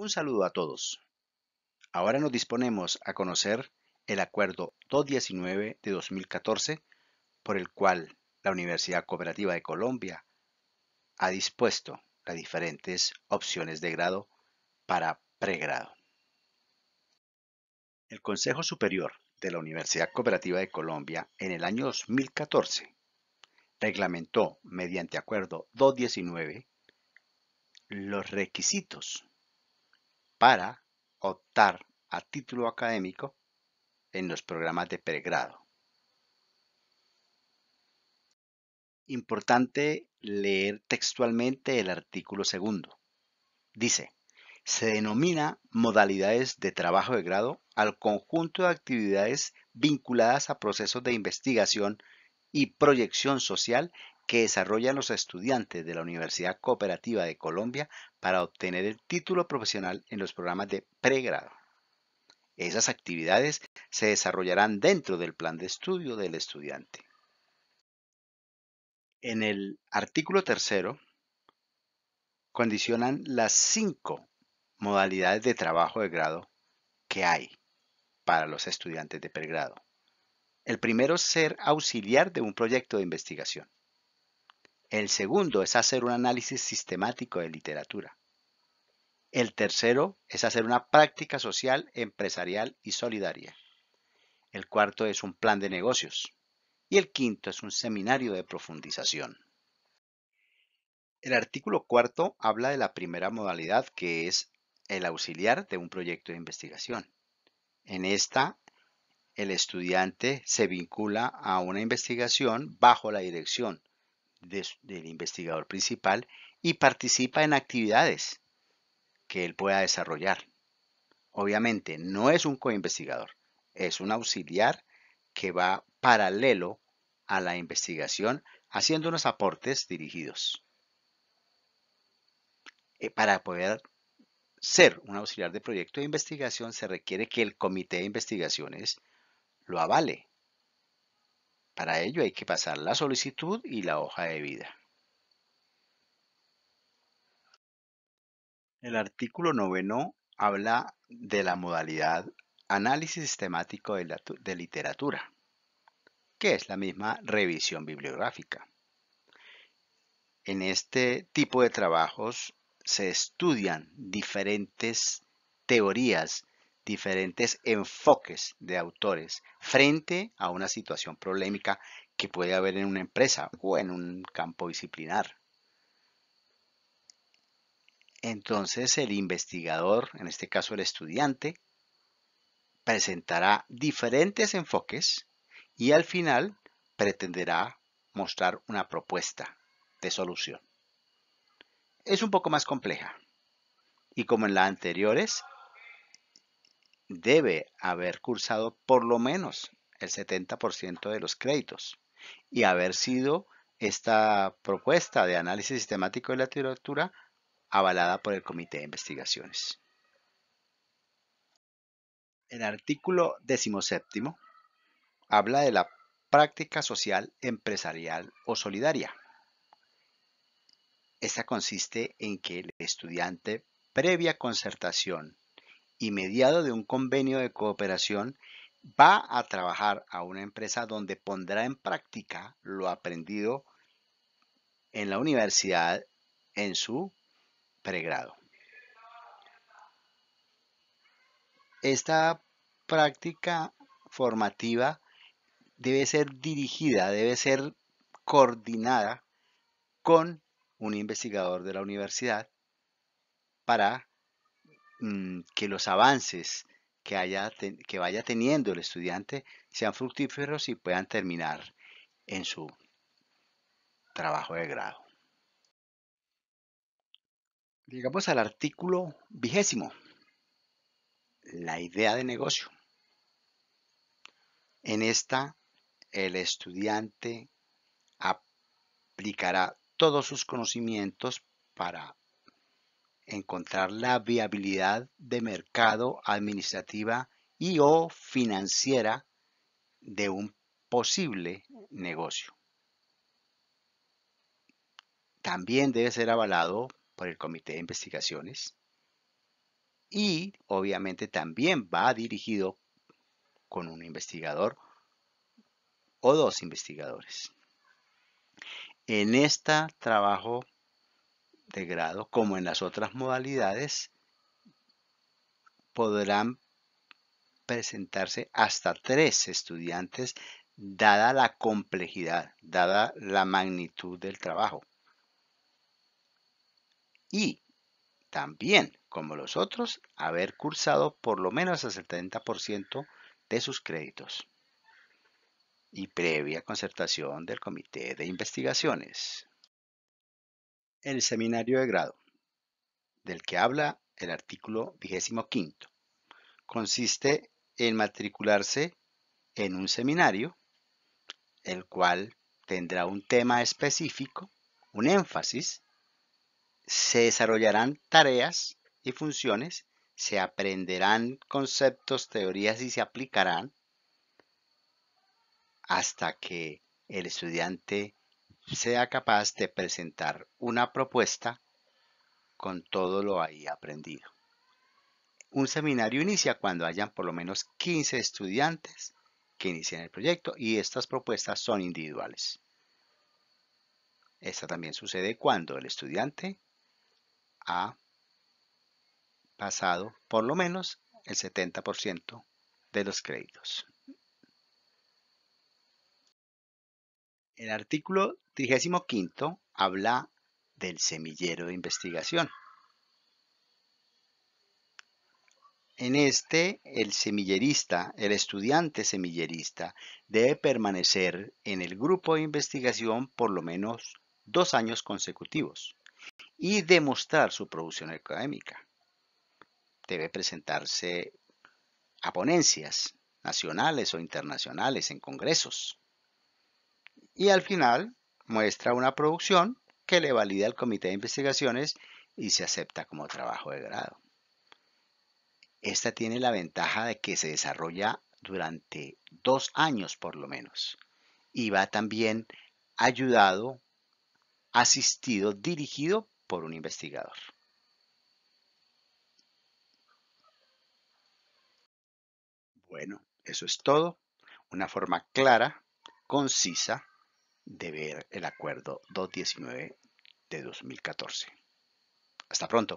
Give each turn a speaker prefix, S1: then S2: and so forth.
S1: Un saludo a todos. Ahora nos disponemos a conocer el Acuerdo 219 de 2014, por el cual la Universidad Cooperativa de Colombia ha dispuesto las diferentes opciones de grado para pregrado. El Consejo Superior de la Universidad Cooperativa de Colombia en el año 2014 reglamentó mediante acuerdo 219 los requisitos para optar a título académico en los programas de pregrado. Importante leer textualmente el artículo segundo. Dice, se denomina modalidades de trabajo de grado al conjunto de actividades vinculadas a procesos de investigación y proyección social que desarrollan los estudiantes de la Universidad Cooperativa de Colombia para obtener el título profesional en los programas de pregrado. Esas actividades se desarrollarán dentro del plan de estudio del estudiante. En el artículo tercero, condicionan las cinco modalidades de trabajo de grado que hay para los estudiantes de pregrado. El primero, ser auxiliar de un proyecto de investigación. El segundo es hacer un análisis sistemático de literatura. El tercero es hacer una práctica social, empresarial y solidaria. El cuarto es un plan de negocios. Y el quinto es un seminario de profundización. El artículo cuarto habla de la primera modalidad que es el auxiliar de un proyecto de investigación. En esta, el estudiante se vincula a una investigación bajo la dirección del investigador principal y participa en actividades que él pueda desarrollar. Obviamente no es un co-investigador, es un auxiliar que va paralelo a la investigación haciendo unos aportes dirigidos eh, para poder ser un auxiliar de proyecto de investigación se requiere que el comité de investigaciones lo avale. Para ello hay que pasar la solicitud y la hoja de vida. El artículo noveno habla de la modalidad análisis sistemático de, literatura, que es la misma revisión bibliográfica. En este tipo de trabajos se estudian diferentes teorías diferentes enfoques de autores frente a una situación problemática que puede haber en una empresa o en un campo disciplinar. Entonces el investigador, en este caso el estudiante, presentará diferentes enfoques y al final pretenderá mostrar una propuesta de solución. Es un poco más compleja y como en las anteriores, debe haber cursado por lo menos el 70% de los créditos y haber sido esta propuesta de análisis sistemático de la literatura avalada por el Comité de Investigaciones. El artículo 17 habla de la práctica social, empresarial o solidaria. Esta consiste en que el estudiante, previa concertación y mediado de un convenio de cooperación, va a trabajar a una empresa donde pondrá en práctica lo aprendido en la universidad en su pregrado. Esta práctica formativa debe ser dirigida, debe ser coordinada con un investigador de la universidad para Mm, que los avances que, haya, que vaya teniendo el estudiante sean fructíferos y puedan terminar en su trabajo de grado. Llegamos al artículo vigésimo, la idea de negocio. En esta, el estudiante aplicará todos sus conocimientos para encontrar la viabilidad de mercado administrativa y o financiera de un posible negocio. También debe ser avalado por el Comité de Investigaciones y obviamente también va dirigido con un investigador o dos investigadores. En este trabajo de grado, como en las otras modalidades, podrán presentarse hasta tres estudiantes dada la complejidad, dada la magnitud del trabajo. Y también, como los otros, haber cursado por lo menos el 70% de sus créditos y previa concertación del Comité de Investigaciones el seminario de grado, del que habla el artículo 25, consiste en matricularse en un seminario, el cual tendrá un tema específico, un énfasis, se desarrollarán tareas y funciones, se aprenderán conceptos, teorías y se aplicarán hasta que el estudiante sea capaz de presentar una propuesta con todo lo ahí aprendido. Un seminario inicia cuando hayan por lo menos 15 estudiantes que inician el proyecto y estas propuestas son individuales. Esta también sucede cuando el estudiante ha pasado por lo menos el 70% de los créditos. El artículo 35 habla del semillero de investigación. En este, el semillerista, el estudiante semillerista, debe permanecer en el grupo de investigación por lo menos dos años consecutivos y demostrar su producción académica. Debe presentarse a ponencias nacionales o internacionales en congresos y al final muestra una producción que le valida al comité de investigaciones y se acepta como trabajo de grado. Esta tiene la ventaja de que se desarrolla durante dos años por lo menos y va también ayudado, asistido, dirigido por un investigador. Bueno, eso es todo. Una forma clara, concisa de ver el acuerdo 219 de 2014. Hasta pronto.